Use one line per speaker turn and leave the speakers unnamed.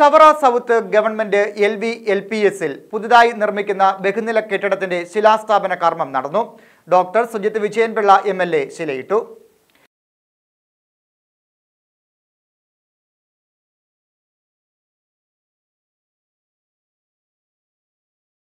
Chavara south government L V L P എസിൽ പുതുതായി നിർമ്മിക്കുന്ന ബഹുനില കെട്ടിടത്തിന്റെ ശിലാസ്ഥാപന കർമ്മം നടന്നു doctor Sujith Vijayan Pillai M L A ശിലയിട്ടു